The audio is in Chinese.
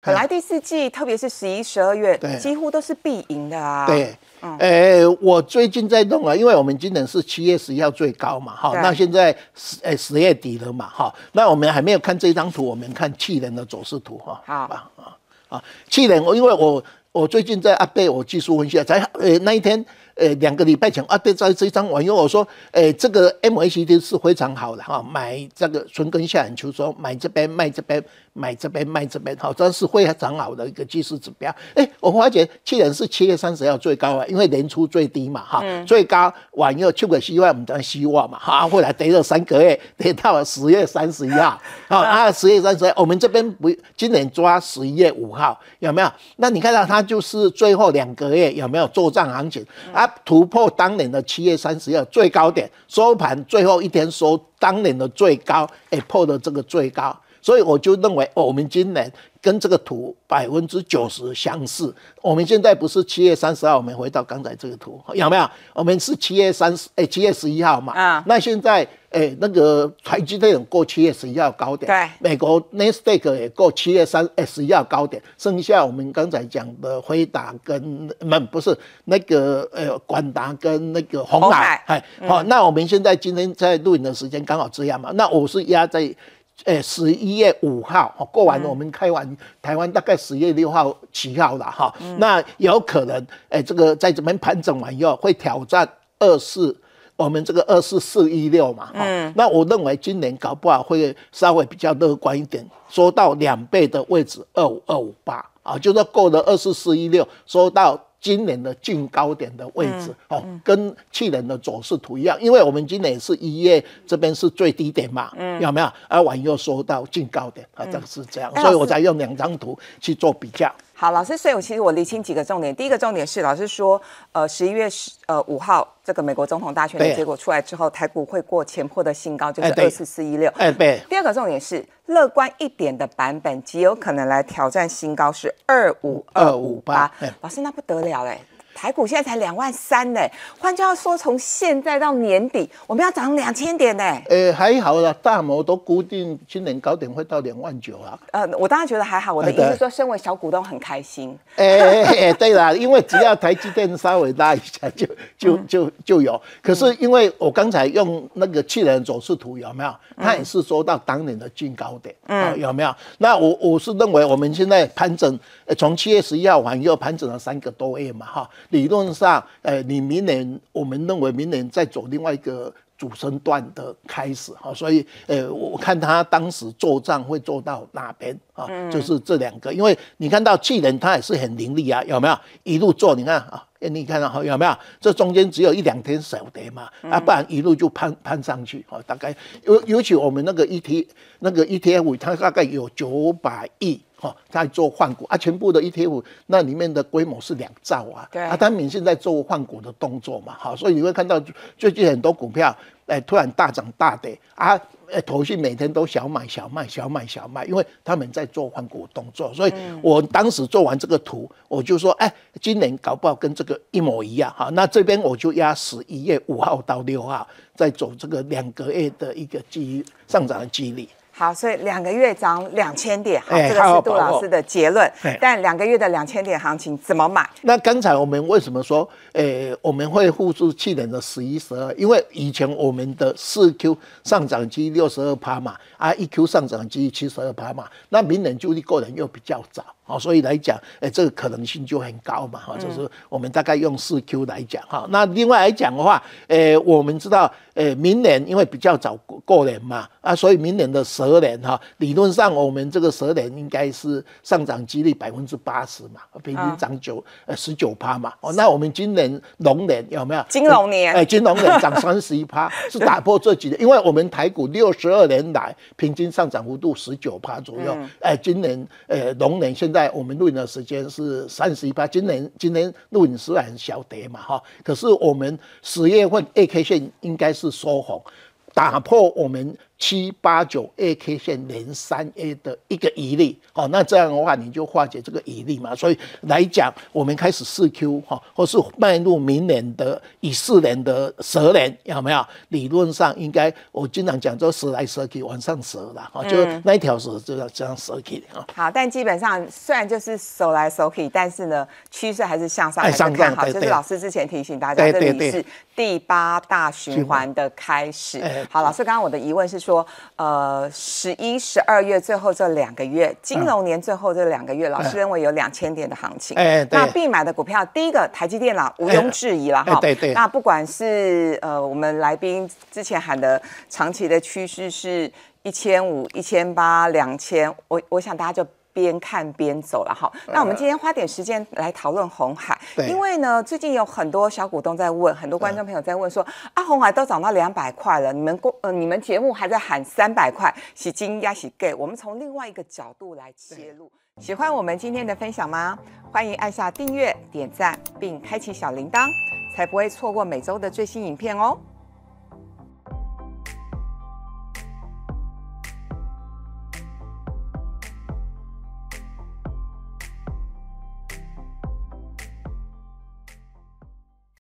本来第四季，特别是十一、十二月，几乎都是必赢的啊。对，诶，我最近在弄啊，因为我们今年是七月十一号最高嘛，哈，那现在十诶十月底了嘛，哈，那我们还没有看这张图，我们看去年的走势图哈。好啊啊，去年我因为我我最近在阿贝我技术分析，在诶那一天。呃，两个礼拜前啊，对，在这张网友我说，哎，这个 M A C D 是非常好的哈，买这个纯根下眼球说买这边卖这边买这边卖这边好，这是非常好的一个技术指标。哎，我发觉去年是七月三十号最高啊，因为年初最低嘛哈，最高网页出个希望，我们讲希望嘛哈，后来跌了三个月，跌到了十月三十一号 啊，十月三十，一，我们这边不今年抓十一月五号有没有？那你看到它就是最后两个月有没有做账行情啊？突破当年的七月三十号最高点，收盘最后一天收当年的最高，哎，破了这个最高，所以我就认为，我们今年跟这个图百分之九十相似。我们现在不是七月三十号，我们回到刚才这个图，有没有？我们是七月三十，哎，七月十一号嘛？啊，那现在。哎，那个台积电过七月十一号高点，对，美国 n e s t a q 也过七月三十一号高点，剩下我们刚才讲的辉达跟，们不是那个，呃，冠达跟那个红海，哎，好，那我们现在今天在录影的时间刚好这样嘛，那我是压在，哎，十一月五号，过完我们开完台湾大概十月六号七号了哈，那有可能，哎，这个在这边盘整完以后会挑战二四。我们这个二四四一六嘛，嗯，那我认为今年搞不好会稍微比较乐观一点，收到两倍的位置二五二五八啊，就是过了二四四一六，收到今年的近高点的位置哦，跟去年的走势图一样，因为我们今年是一月这边是最低点嘛，有没有？而晚又收到近高点，这个是这样，所以我才用两张图去做比较。好，老师，所以我其实我理清几个重点。第一个重点是，老师说，呃，十一月十呃五号这个美国总统大选的结果出来之后，台股会过前破的新高，就是二四四一六。哎，对。第二个重点是，乐观一点的版本极有可能来挑战新高是二五二五八。老师，那不得了哎。台股现在才两万三呢，换句话说，从现在到年底，我们要涨两千点呢。呃，还好啦，大摩都固定去年高点会到两万九啊。呃，我当然觉得还好，我的意思说，身为小股东很开心。哎哎对啦，因为只要台积电稍微拉一下，就就就就有。可是因为我刚才用那个去年走势图有没有？它也是说到当年的近高点，嗯，有没有？那我我是认为我们现在盘整，从七月十一号晚又盘整了三个多月嘛，哈。理论上，呃，你明年，我们认为明年再走另外一个。主升段的开始哈，所以呃，我看他当时做账会做到哪边啊？就是这两个，因为你看到气人，他也是很凌厉啊，有没有一路做？你看啊，哎，你看到有没有？这中间只有一两天小跌嘛，啊，不然一路就攀攀上去啊。大概尤尤其我们那个 ET 那个 ETF，它大概有九百亿哈在做换股啊，全部的 ETF 那里面的规模是两兆啊，对啊，他们现在做换股的动作嘛，好，所以你会看到最近很多股票。哎，突然大涨大跌啊！哎，腾讯每天都小买小卖小买小卖，因为他们在做换股动作，所以我当时做完这个图，我就说：哎，今年搞不好跟这个一模一样哈。那这边我就压十一月五号到六号，再走这个两个月的一个机遇上涨的几率。好，所以两个月涨两千点，好，这个是杜老师的结论。但两个月的两千点行情怎么买？那刚才我们为什么说，呃，我们会复制去年的十一、十二？因为以前我们的四 Q 上涨基六十二趴嘛，啊，一 Q 上涨基七十二趴嘛。那明年就一个人又比较早，哦，所以来讲，哎，这个可能性就很高嘛。哈，就是我们大概用四 Q 来讲哈。那另外来讲的话，呃，我们知道，呃，明年因为比较早过年嘛，啊，所以明年的十。蛇年哈，理论上我们这个蛇年应该是上涨几率百分之八十嘛，平均涨九呃十九趴嘛。哦，那我们今年龙年有没有？金龙年。哎，金龙年涨三十一趴，是打破这几年，因为我们台股六十二年来平均上涨幅度十九趴左右。嗯。哎，今年呃龙年现在我们录影的时间是三十一趴，今年今年录影虽然小跌嘛哈，可是我们十月份 A K 线应该是收红，打破我们。七八九 A K 线连三 A 的一个疑虑，哦，那这样的话你就化解这个疑虑嘛。所以来讲，我们开始四 Q 哈，或是迈入明年的乙四年的蛇年，有没有？理论上应该，我经常讲叫蛇来蛇去，往上蛇了哦，就那一条蛇就叫这样蛇去的。好，但基本上虽然就是蛇来蛇去，但是呢，趋势还是向上。哎，上好。这是老师之前提醒大家，这里是第八大循环的开始。好，老师，刚刚我的疑问是。说呃十一十二月最后这两个月，金融年最后这两个月，老师认为有两千点的行情。哎，那必买的股票，第一个台积电啦，毋庸置疑了哈。对对，那不管是呃我们来宾之前喊的长期的趋势是一千五、一千八、两千，我我想大家就。边看边走了哈，那我们今天花点时间来讨论红海，因为呢，最近有很多小股东在问，很多观众朋友在问说，啊，红海都涨到两百块了，你们公呃你们节目还在喊三百块洗金压洗 gay，我们从另外一个角度来切入。喜欢我们今天的分享吗？欢迎按下订阅、点赞，并开启小铃铛，才不会错过每周的最新影片哦。